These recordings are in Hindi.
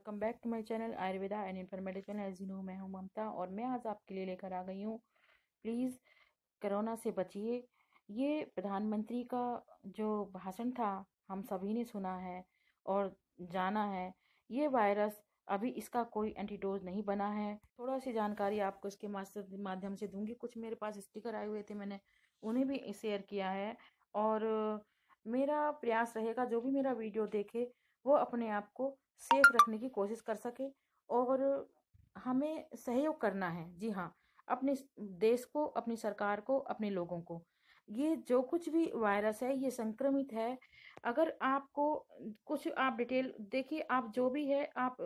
welcome back to my channel Ayurveda and informative channel as know मैं हूं ममता और मैं आज आपके लिए लेकर आ गई हूं प्लीज़ कोरोना से बचिए ये प्रधानमंत्री का जो भाषण था हम सभी ने सुना है और जाना है ये वायरस अभी इसका कोई एंटीडोज नहीं बना है थोड़ा सी जानकारी आपको इसके माध्यम से दूंगी कुछ मेरे पास स्टिकर आए हुए थे मैंने उन्हें भी शेयर किया है और मेरा प्रयास रहेगा जो भी मेरा वीडियो देखे वो अपने आप को सेफ रखने की कोशिश कर सके और हमें सहयोग करना है जी हाँ अपने देश को अपनी सरकार को अपने लोगों को ये जो कुछ भी वायरस है ये संक्रमित है अगर आपको कुछ आप डिटेल देखिए आप जो भी है आप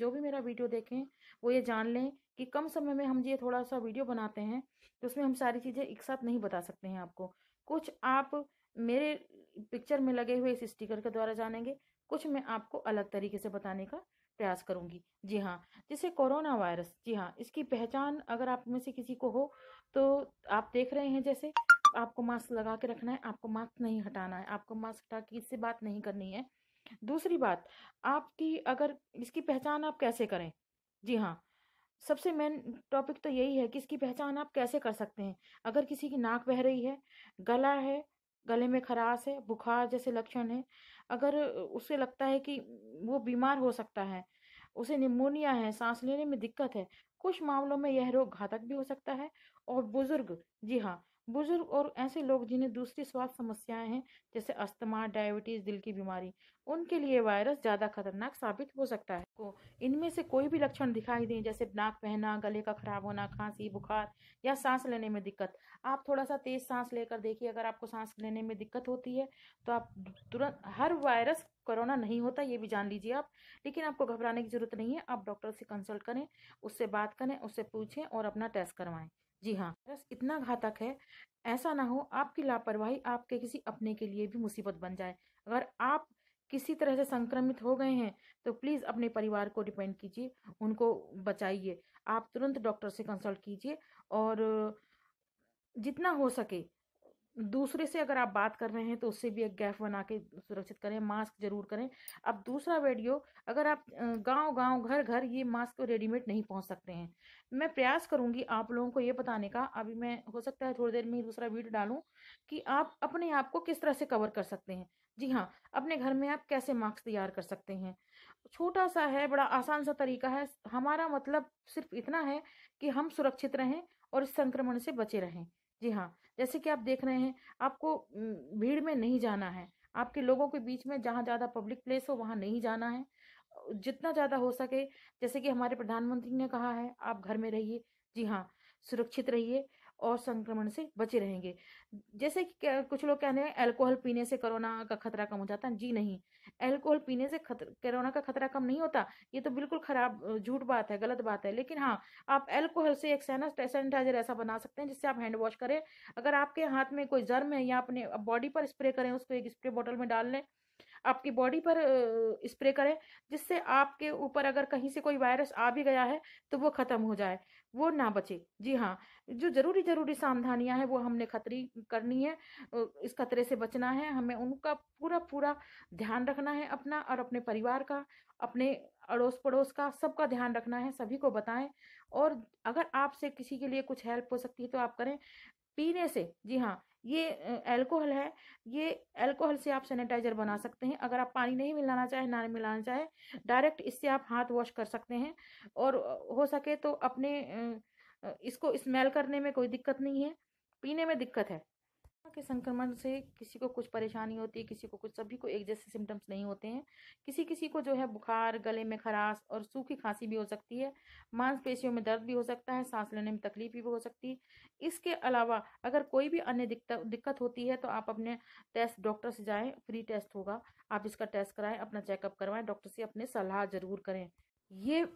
जो भी मेरा वीडियो देखें वो ये जान लें कि कम समय में हम ये थोड़ा सा वीडियो बनाते हैं तो उसमें हम सारी चीज़ें एक साथ नहीं बता सकते हैं आपको कुछ आप मेरे पिक्चर में लगे हुए इस स्टिकर के द्वारा जानेंगे कुछ मैं आपको अलग तरीके से बताने का प्रयास करूंगी जी हाँ जैसे कोरोना वायरस जी हाँ इसकी पहचान अगर आप में से किसी को हो तो आप देख रहे हैं जैसे आपको मास्क लगा के रखना है आपको मास्क नहीं हटाना है आपको मास्क हटा के इससे बात नहीं करनी है दूसरी बात आपकी अगर इसकी पहचान आप कैसे करें जी हाँ सबसे मेन टॉपिक तो यही है कि इसकी पहचान आप कैसे कर सकते हैं अगर किसी की नाक बह रही है गला है गले में खराश है बुखार जैसे लक्षण है अगर उसे लगता है कि वो बीमार हो सकता है उसे निमोनिया है सांस लेने में दिक्कत है कुछ मामलों में यह रोग घातक भी हो सकता है और बुजुर्ग जी हाँ बुजुर्ग और ऐसे लोग जिन्हें दूसरी स्वास्थ्य समस्याएं हैं जैसे अस्थमा डायबिटीज दिल की बीमारी उनके लिए वायरस ज्यादा खतरनाक साबित हो सकता है को तो इनमें से कोई भी लक्षण दिखाई दें जैसे नाक बहना गले का खराब होना खांसी बुखार या सांस लेने में दिक्कत आप थोड़ा सा तेज सांस लेकर देखिए अगर आपको सांस लेने में दिक्कत होती है तो आप तुरंत हर वायरस कोरोना नहीं होता ये भी जान लीजिए आप लेकिन आपको घबराने की जरूरत नहीं है आप डॉक्टर से कंसल्ट करें उससे बात करें उससे पूछें और अपना टेस्ट करवाएं जी हाँ वायरस इतना घातक है ऐसा ना हो आपकी लापरवाही आपके किसी अपने के लिए भी मुसीबत बन जाए अगर आप किसी तरह से संक्रमित हो गए हैं तो प्लीज़ अपने परिवार को डिपेंड कीजिए उनको बचाइए आप तुरंत डॉक्टर से कंसल्ट कीजिए और जितना हो सके दूसरे से अगर आप बात कर रहे हैं तो उससे भी एक गैप बना के सुरक्षित करें मास्क जरूर करें अब दूसरा वीडियो अगर आप गांव गांव घर घर ये मास्क रेडीमेड नहीं पहुंच सकते हैं मैं प्रयास करूंगी आप लोगों को ये बताने का अभी मैं हो सकता है थोड़ी देर में दूसरा वीडियो डालूँ कि आप अपने आप को किस तरह से कवर कर सकते हैं जी हाँ अपने घर में आप कैसे मास्क तैयार कर सकते हैं छोटा सा है बड़ा आसान सा तरीका है हमारा मतलब सिर्फ इतना है कि हम सुरक्षित रहें और इस संक्रमण से बचे रहें जी हाँ जैसे कि आप देख रहे हैं आपको भीड़ में नहीं जाना है आपके लोगों के बीच में जहाँ ज़्यादा पब्लिक प्लेस हो वहाँ नहीं जाना है जितना ज़्यादा हो सके जैसे कि हमारे प्रधानमंत्री ने कहा है आप घर में रहिए जी हाँ सुरक्षित रहिए और संक्रमण से बचे रहेंगे जैसे कि कुछ लोग कहने हैं अल्कोहल पीने से कोरोना का खतरा कम हो जाता है जी नहीं अल्कोहल पीने से कोरोना का खतरा कम नहीं होता ये तो बिल्कुल खराब झूठ बात है गलत बात है लेकिन हाँ आप अल्कोहल से एक सैनिटाइजर ऐसा बना सकते हैं जिससे आप हैंड वॉश करें अगर आपके हाथ में कोई जर्म है या अपने बॉडी पर स्प्रे करें उसको एक स्प्रे बॉटल में डाल लें आपकी बॉडी पर स्प्रे करें जिससे आपके ऊपर अगर कहीं से कोई वायरस आ भी गया है तो वो खत्म हो जाए वो ना बचे जी हाँ जो जरूरी जरूरी सावधानियां हैं वो हमने खतरी करनी है इस खतरे से बचना है हमें उनका पूरा पूरा ध्यान रखना है अपना और अपने परिवार का अपने अड़ोस पड़ोस का सबका ध्यान रखना है सभी को बताएं और अगर आपसे किसी के लिए कुछ हेल्प हो सकती है तो आप करें पीने से जी हाँ ये अल्कोहल है ये अल्कोहल से आप सैनिटाइजर बना सकते हैं अगर आप पानी नहीं मिलाना चाहे ना मिलाना चाहे डायरेक्ट इससे आप हाथ वॉश कर सकते हैं और हो सके तो अपने इसको स्मेल करने में कोई दिक्कत नहीं है पीने में दिक्कत है के संक्रमण से किसी को कुछ परेशानी होती है किसी को कुछ सभी को एक जैसे सिम्टम्स नहीं होते हैं किसी किसी को जो है बुखार गले में खराश और सूखी खांसी भी हो सकती है मांसपेशियों में दर्द भी हो सकता है सांस लेने में तकलीफ भी हो सकती है इसके अलावा अगर कोई भी अन्य दिक्कत दिक्कत होती है तो आप अपने टेस्ट डॉक्टर से जाएँ फ्री टेस्ट होगा आप इसका टेस्ट कराएं अपना चेकअप करवाएं डॉक्टर से अपने सलाह जरूर करें ये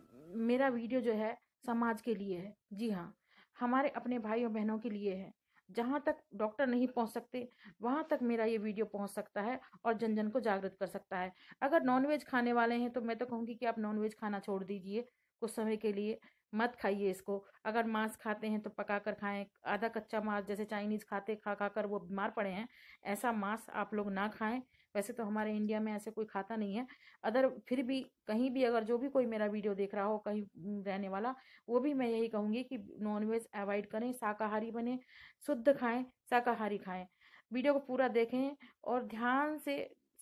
मेरा वीडियो जो है समाज के लिए है जी हाँ हमारे अपने भाई और बहनों के लिए है जहाँ तक डॉक्टर नहीं पहुँच सकते वहाँ तक मेरा ये वीडियो पहुँच सकता है और जन जन को जागृत कर सकता है अगर नॉनवेज खाने वाले हैं तो मैं तो कहूँगी कि आप नॉनवेज खाना छोड़ दीजिए कुछ समय के लिए मत खाइए इसको अगर मांस खाते हैं तो पका कर खाएं आधा कच्चा मांस जैसे चाइनीज़ खाते खा खा कर वो बीमार पड़े हैं ऐसा मांस आप लोग ना खाएं वैसे तो हमारे इंडिया में ऐसे कोई खाता नहीं है अदर फिर भी कहीं भी अगर जो भी कोई मेरा वीडियो देख रहा हो कहीं रहने वाला वो भी मैं यही कहूँगी कि नॉनवेज अवॉइड करें शाकाहारी बने शुद्ध खाएँ शाकाहारी खाएँ वीडियो को पूरा देखें और ध्यान से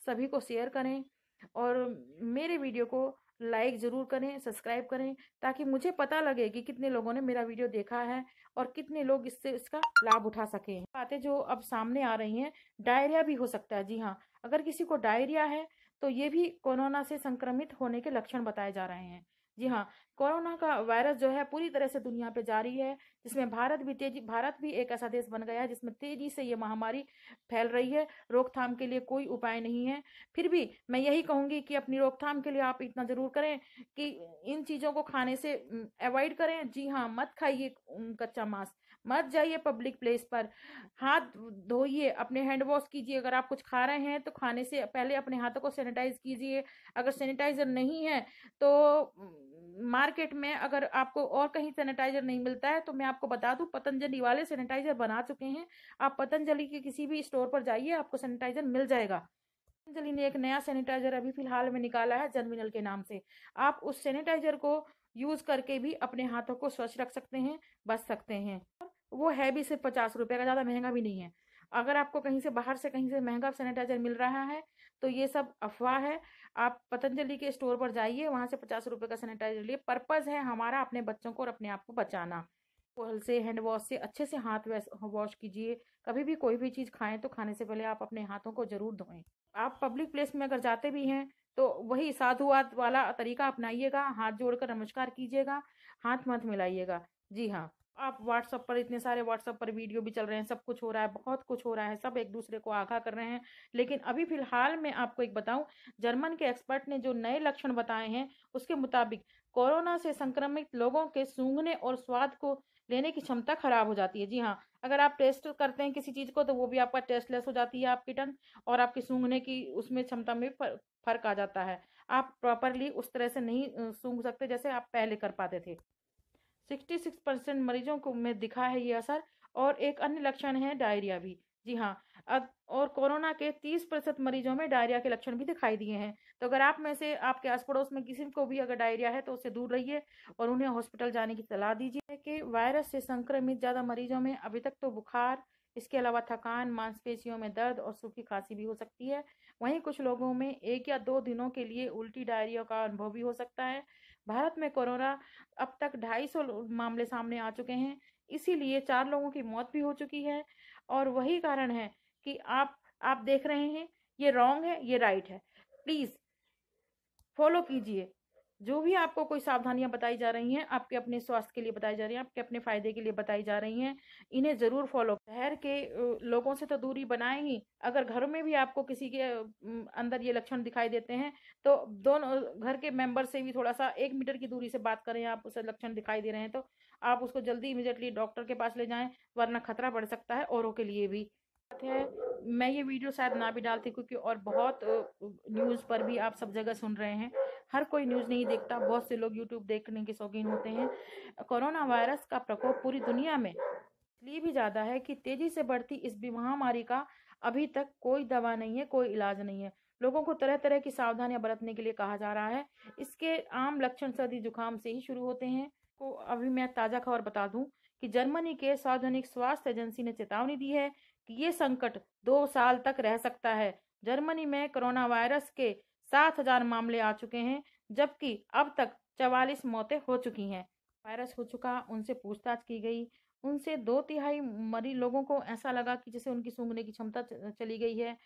सभी को शेयर करें और मेरे वीडियो को लाइक ज़रूर करें सब्सक्राइब करें ताकि मुझे पता लगे कि कितने लोगों ने मेरा वीडियो देखा है और कितने लोग इससे इसका लाभ उठा सके बातें जो अब सामने आ रही हैं डायरिया भी हो सकता है जी हाँ अगर किसी को डायरिया है तो ये भी कोरोना से संक्रमित होने के लक्षण बताए जा रहे हैं जी हाँ कोरोना का वायरस जो है पूरी तरह से दुनिया पे जारी है जिसमें भारत भी तेजी भारत भी एक ऐसा देश बन गया है जिसमें तेजी से ये महामारी फैल रही है रोकथाम के लिए कोई उपाय नहीं है फिर भी मैं यही कहूंगी कि अपनी रोकथाम के लिए आप इतना जरूर करें कि इन चीजों को खाने से अवॉइड करें जी हाँ मत खाइए कच्चा मांस मत जाइए पब्लिक प्लेस पर हाथ धोइए अपने हैंड वॉश कीजिए अगर आप कुछ खा रहे हैं तो खाने से पहले अपने हाथों को सैनिटाइज कीजिए अगर सैनिटाइजर नहीं है तो मार्केट में अगर आपको और कहीं सैनिटाइजर नहीं मिलता है तो मैं आपको बता दूं पतंजलि वाले सैनिटाइजर बना चुके हैं आप पतंजलि के किसी भी स्टोर पर जाइए आपको सैनिटाइजर मिल जाएगा पतंजलि ने एक नया सैनिटाइजर अभी फिलहाल में निकाला है जर्मिनल के नाम से आप उस सैनिटाइजर को यूज करके भी अपने हाथों को स्वच्छ रख सकते हैं बच सकते हैं वो है भी सिर्फ पचास रुपये का ज़्यादा महंगा भी नहीं है अगर आपको कहीं से बाहर से कहीं से महंगा सैनिटाइजर मिल रहा है तो ये सब अफवाह है आप पतंजलि के स्टोर पर जाइए वहाँ से पचास रुपये का सैनिटाइजर लिए पर्पज़ है हमारा अपने बच्चों को और अपने आप को बचाना कोहल से हैंड वॉश से अच्छे से हाथ वॉश कीजिए कभी भी कोई भी चीज़ खाएं तो खाने से पहले आप अपने हाथों को जरूर धोएं आप पब्लिक प्लेस में अगर जाते भी हैं तो वही साधुवाद वाला तरीका अपनाइएगा हाथ जोड़कर नमस्कार कीजिएगा हाथ मत मिलाइएगा जी हाँ आप व्हाट्सअप पर इतने सारे व्हाट्सअप पर वीडियो भी चल रहे हैं सब कुछ हो रहा है बहुत कुछ हो रहा है सब एक दूसरे को आगाह कर रहे हैं लेकिन अभी फिलहाल मैं आपको एक बताऊं जर्मन के एक्सपर्ट ने जो नए लक्षण बताए हैं उसके मुताबिक कोरोना से संक्रमित लोगों के सूंघने और स्वाद को लेने की क्षमता खराब हो जाती है जी हाँ अगर आप टेस्ट करते हैं किसी चीज़ को तो वो भी आपका टेस्टलेस हो जाती है आपकी टंग और आपकी सूंघने की उसमें क्षमता में फर्क आ जाता है आप प्रॉपरली उस तरह से नहीं सूंघ सकते जैसे आप पहले कर पाते थे 66 परसेंट मरीजों को में दिखा है ये असर और एक अन्य लक्षण है डायरिया भी जी हाँ अब और कोरोना के 30 प्रतिशत मरीजों में डायरिया के लक्षण भी दिखाई दिए हैं तो अगर आप में से आपके आस पड़ोस में किसी को भी अगर डायरिया है तो उससे दूर रहिए और उन्हें हॉस्पिटल जाने की सलाह दीजिए कि वायरस से संक्रमित ज़्यादा मरीजों में अभी तक तो बुखार इसके अलावा थकान मांसपेशियों में दर्द और सूखी खांसी भी हो सकती है वहीं कुछ लोगों में एक या दो दिनों के लिए उल्टी डायरिया का अनुभव भी हो सकता है भारत में कोरोना अब तक 250 मामले सामने आ चुके हैं इसीलिए चार लोगों की मौत भी हो चुकी है और वही कारण है कि आप आप देख रहे हैं ये रॉन्ग है ये राइट है प्लीज फॉलो कीजिए जो भी आपको कोई सावधानियां बताई जा रही हैं आपके अपने स्वास्थ्य के लिए बताई जा रही हैं आपके अपने फायदे के लिए बताई जा रही हैं इन्हें जरूर फॉलो शहर के लोगों से तो दूरी बनाए ही अगर घरों में भी आपको किसी के अंदर ये लक्षण दिखाई देते हैं तो दोनों घर के मेंबर से भी थोड़ा सा एक मीटर की दूरी से बात करें आप उसे लक्षण दिखाई दे रहे हैं तो आप उसको जल्दी इमिजिएटली डॉक्टर के पास ले जाएं वरना खतरा बढ़ सकता है औरों के लिए भी है मैं ये वीडियो शायद ना भी डालती क्योंकि और बहुत न्यूज़ पर भी आप सब जगह सुन रहे हैं हर कोई न्यूज़ नहीं देखता बहुत से लोग यूट्यूब देखने के शौकीन होते हैं कोरोना वायरस का प्रकोप पूरी दुनिया में इसलिए भी ज़्यादा है कि तेज़ी से बढ़ती इस महामारी का अभी तक कोई दवा नहीं है कोई इलाज नहीं है लोगों को तरह तरह की सावधानियां बरतने के लिए कहा जा रहा है इसके आम लक्षण सर्दी जुकाम से ही शुरू होते हैं को अभी मैं ताज़ा खबर बता दूं कि जर्मनी के सार्वजनिक स्वास्थ्य एजेंसी ने चेतावनी दी है ये संकट दो साल तक रह सकता है जर्मनी में कोरोना वायरस के सात हजार मामले आ चुके हैं जबकि अब तक चवालीस मौतें हो चुकी हैं वायरस हो चुका उनसे पूछताछ की गई उनसे दो तिहाई मरी लोगों को ऐसा लगा कि जैसे उनकी सूंघने की क्षमता चली गई है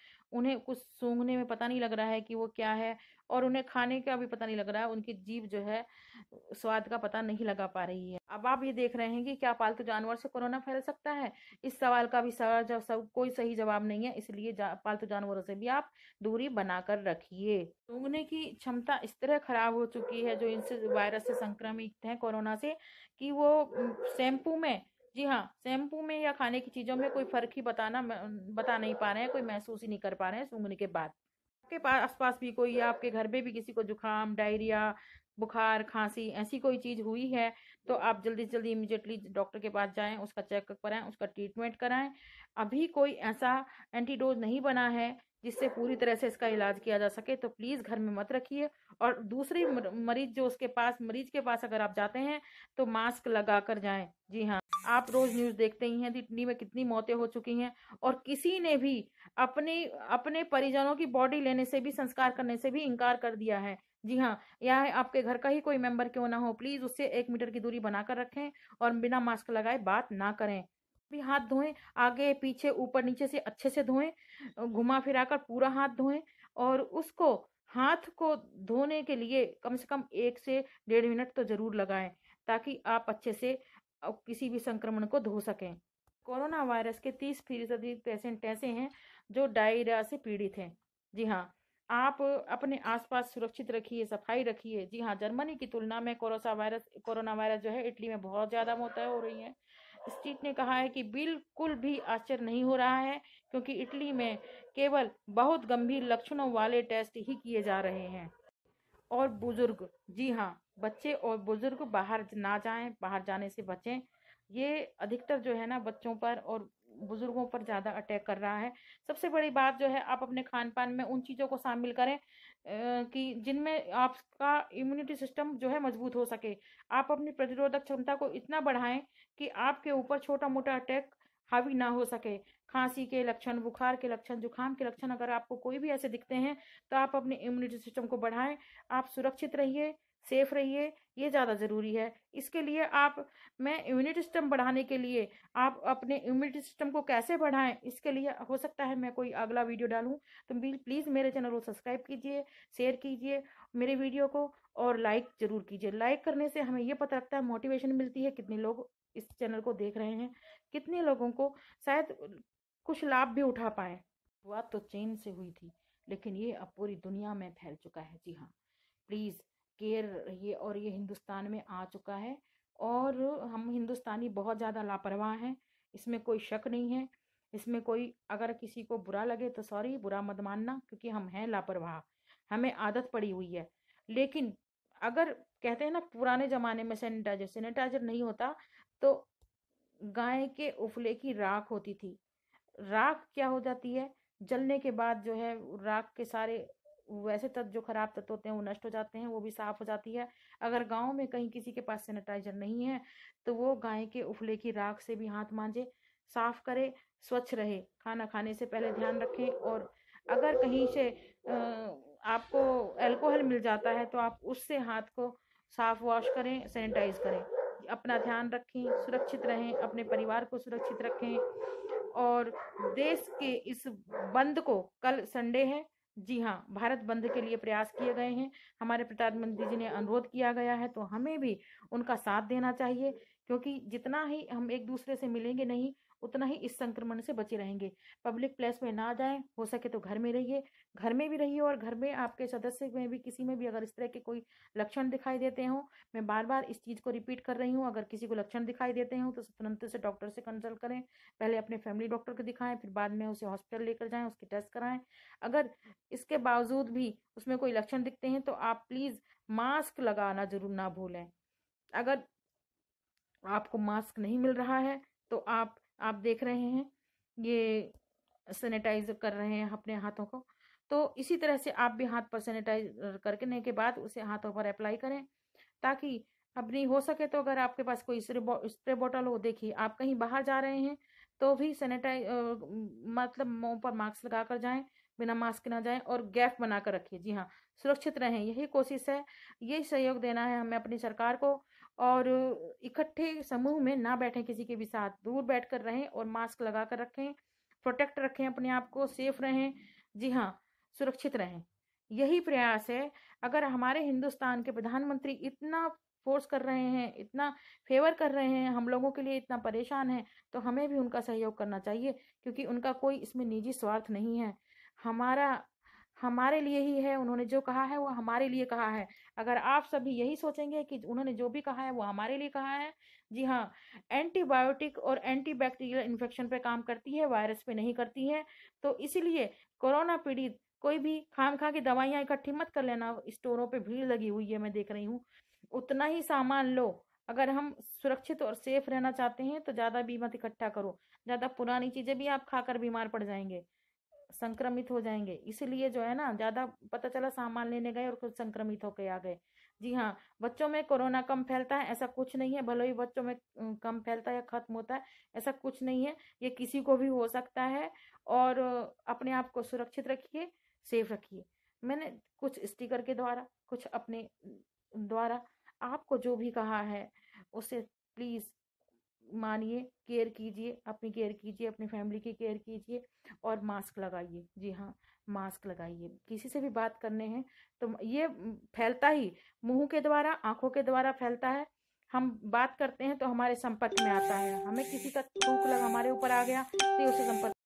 उन्हें कुछ सूंघने में पता नहीं लग रहा है कि वो क्या है और उन्हें खाने का भी पता नहीं लग रहा है उनकी जीव जो है स्वाद का पता नहीं लगा पा रही है अब आप ये देख रहे हैं कि क्या पालतू जानवर से कोरोना फैल सकता है इस सवाल का भी सवाल जब सब कोई सही जवाब नहीं है इसलिए जा, पालतू जानवरों से भी आप दूरी बनाकर रखिए सूंघने की क्षमता इस तरह खराब हो चुकी है जो इनसे वायरस से संक्रमित है कोरोना से कि वो शैम्पू में जी हाँ शैम्पू में या खाने की चीज़ों में कोई फर्क ही बताना बता नहीं पा रहे हैं कोई महसूस ही नहीं कर पा रहे हैं सूंघने के बाद आपके पास आसपास भी कोई आपके घर में भी किसी को जुकाम डायरिया बुखार खांसी ऐसी कोई चीज़ हुई है तो आप जल्दी से जल्दी इमिजिएटली डॉक्टर के पास जाएं उसका चेकअप कराएं उसका ट्रीटमेंट कराएं अभी कोई ऐसा एंटीडोज नहीं बना है जिससे पूरी तरह से इसका इलाज किया जा सके तो प्लीज़ घर में मत रखिए और दूसरी मरीज जो उसके पास मरीज के पास अगर आप जाते हैं तो मास्क लगा कर जाएँ जी हाँ आप रोज न्यूज देखते ही हैं इटली में कितनी मौतें हो चुकी हैं और किसी ने भी अपने अपने परिजनों की बॉडी लेने से भी संस्कार करने से भी इनकार कर दिया है जी हाँ यह आपके घर का ही कोई मेंबर क्यों ना हो प्लीज उससे एक मीटर की दूरी बनाकर रखें और बिना मास्क लगाए बात ना करें भी हाथ धोएं आगे पीछे ऊपर नीचे से अच्छे से धोएं घुमा फिरा कर पूरा हाथ धोएं और उसको हाथ को धोने के लिए कम से कम एक से डेढ़ मिनट तो जरूर लगाएं ताकि आप अच्छे से और किसी भी संक्रमण को धो सकें कोरोना वायरस के तीस फीसदी पेशेंट ऐसे हैं जो डायरिया से पीड़ित हैं जी हाँ आप अपने आसपास सुरक्षित रखिए सफाई रखिए जी हाँ जर्मनी की तुलना में कोरोसा वायरस कोरोना वायरस जो है इटली में बहुत ज़्यादा मौत हो रही है स्टीट ने कहा है कि बिल्कुल भी आश्चर्य नहीं हो रहा है क्योंकि इटली में केवल बहुत गंभीर लक्षणों वाले टेस्ट ही किए जा रहे हैं और बुजुर्ग जी हाँ बच्चे और बुजुर्ग बाहर ना जाएं बाहर जाने से बचें ये अधिकतर जो है ना बच्चों पर और बुजुर्गों पर ज़्यादा अटैक कर रहा है सबसे बड़ी बात जो है आप अपने खान पान में उन चीज़ों को शामिल करें कि जिनमें आपका इम्यूनिटी सिस्टम जो है मजबूत हो सके आप अपनी प्रतिरोधक क्षमता को इतना बढ़ाएं कि आपके ऊपर छोटा मोटा अटैक हावी ना हो सके खांसी के लक्षण बुखार के लक्षण जुकाम के लक्षण अगर आपको कोई भी ऐसे दिखते हैं तो आप अपने इम्यूनिटी सिस्टम को बढ़ाएं आप सुरक्षित रहिए सेफ रहिए ये ज़्यादा ज़रूरी है इसके लिए आप मैं इम्यूनिटी सिस्टम बढ़ाने के लिए आप अपने इम्यूनिटी सिस्टम को कैसे बढ़ाएं इसके लिए हो सकता है मैं कोई अगला वीडियो डालूं तो प्लीज़ मेरे चैनल को सब्सक्राइब कीजिए शेयर कीजिए मेरे वीडियो को और लाइक ज़रूर कीजिए लाइक करने से हमें ये पता लगता है मोटिवेशन मिलती है कितने लोग इस चैनल को देख रहे हैं कितने लोगों को शायद कुछ लाभ भी उठा पाए शुरुआत तो चीन से हुई थी लेकिन ये अब पूरी दुनिया में फैल चुका है जी हाँ प्लीज़ केयर ये और ये हिंदुस्तान में आ चुका है और हम हिंदुस्तानी बहुत ज़्यादा लापरवाह हैं इसमें कोई शक नहीं है इसमें कोई अगर किसी को बुरा लगे तो सॉरी बुरा मत मानना क्योंकि हम हैं लापरवाह हमें आदत पड़ी हुई है लेकिन अगर कहते हैं ना पुराने ज़माने में सैनिटाइजर सैनिटाइजर नहीं होता तो गाय के उफले की राख होती थी राख क्या हो जाती है जलने के बाद जो है राख के सारे वैसे तत्व जो खराब तत्व होते हैं वो नष्ट हो जाते हैं वो भी साफ हो जाती है अगर गाँव में कहीं किसी के पास सैनिटाइजर नहीं है तो वो गाय के उफले की राख से भी हाथ मांझे साफ करे स्वच्छ रहे खाना खाने से पहले ध्यान रखें और अगर कहीं से आपको अल्कोहल मिल जाता है तो आप उससे हाथ को साफ वॉश करें सैनिटाइज करें अपना ध्यान रखें सुरक्षित रहें अपने परिवार को सुरक्षित रखें और देश के इस बंद को कल संडे है जी हाँ भारत बंद के लिए प्रयास किए गए हैं हमारे प्रधानमंत्री जी ने अनुरोध किया गया है तो हमें भी उनका साथ देना चाहिए क्योंकि जितना ही हम एक दूसरे से मिलेंगे नहीं उतना ही इस संक्रमण से बचे रहेंगे पब्लिक प्लेस में ना जाएं हो सके तो घर में रहिए घर में भी रहिए और घर में आपके सदस्य में भी किसी में भी अगर इस तरह के कोई लक्षण दिखाई देते हों मैं बार बार इस चीज़ को रिपीट कर रही हूँ अगर किसी को लक्षण दिखाई देते हों तो तुरंत से डॉक्टर से कंसल्ट करें पहले अपने फैमिली डॉक्टर को दिखाएं फिर बाद में उसे हॉस्पिटल लेकर जाएं उसके टेस्ट कराएं अगर इसके बावजूद भी उसमें कोई लक्षण दिखते हैं तो आप प्लीज़ मास्क लगाना जरूर ना भूलें अगर आपको मास्क नहीं मिल रहा है तो आप आप देख रहे हैं ये सैनिटाइज कर रहे हैं अपने हाथों को तो इसी तरह से आप भी हाथ पर सैनिटाइज करने के बाद उसे हाथों पर अप्लाई करें ताकि अपनी हो सके तो अगर आपके पास कोई स्प्रे बॉटल हो देखिए आप कहीं बाहर जा रहे हैं तो भी सैनिटाइज मतलब मुंह पर मास्क लगा कर जाएं बिना मास्क ना जाएं और गैप बनाकर रखिए जी हाँ सुरक्षित रहें यही कोशिश है यही सहयोग देना है हमें अपनी सरकार को और इकट्ठे समूह में ना बैठें किसी के भी साथ दूर बैठ कर रहें और मास्क लगा कर रखें प्रोटेक्ट रखें अपने आप को सेफ रहें जी हाँ सुरक्षित रहें यही प्रयास है अगर हमारे हिंदुस्तान के प्रधानमंत्री इतना फोर्स कर रहे हैं इतना फेवर कर रहे हैं हम लोगों के लिए इतना परेशान है तो हमें भी उनका सहयोग करना चाहिए क्योंकि उनका कोई इसमें निजी स्वार्थ नहीं है हमारा हमारे लिए ही है उन्होंने जो कहा है वो हमारे लिए कहा है अगर आप सभी यही सोचेंगे कि उन्होंने जो भी कहा है वो हमारे लिए कहा है जी हाँ एंटीबायोटिक और एंटीबैक्टीरियल इन्फेक्शन पे काम करती है वायरस पे नहीं करती है तो इसीलिए कोरोना पीड़ित कोई भी खाम खा की दवाइयाँ इकट्ठी मत कर लेना स्टोरों पर भीड़ लगी हुई है मैं देख रही हूँ उतना ही सामान लो अगर हम सुरक्षित और सेफ रहना चाहते हैं तो ज़्यादा बीमत इकट्ठा करो ज़्यादा पुरानी चीज़ें भी आप खाकर बीमार पड़ जाएंगे संक्रमित हो जाएंगे इसलिए जो है ना ज़्यादा पता चला सामान लेने गए और खुद संक्रमित होकर आ गए जी हाँ बच्चों में कोरोना कम फैलता है ऐसा कुछ नहीं है भले ही बच्चों में कम फैलता है या खत्म होता है ऐसा कुछ नहीं है ये किसी को भी हो सकता है और अपने आप को सुरक्षित रखिए सेफ रखिए मैंने कुछ स्टिकर के द्वारा कुछ अपने द्वारा आपको जो भी कहा है उसे प्लीज़ मानिए केयर कीजिए अपनी केयर कीजिए अपनी फैमिली की केयर कीजिए और मास्क लगाइए जी हाँ मास्क लगाइए किसी से भी बात करने हैं तो ये फैलता ही मुंह के द्वारा आंखों के द्वारा फैलता है हम बात करते हैं तो हमारे संपर्क में आता है हमें किसी का थूक लग हमारे ऊपर आ गया तो उसे संपर्क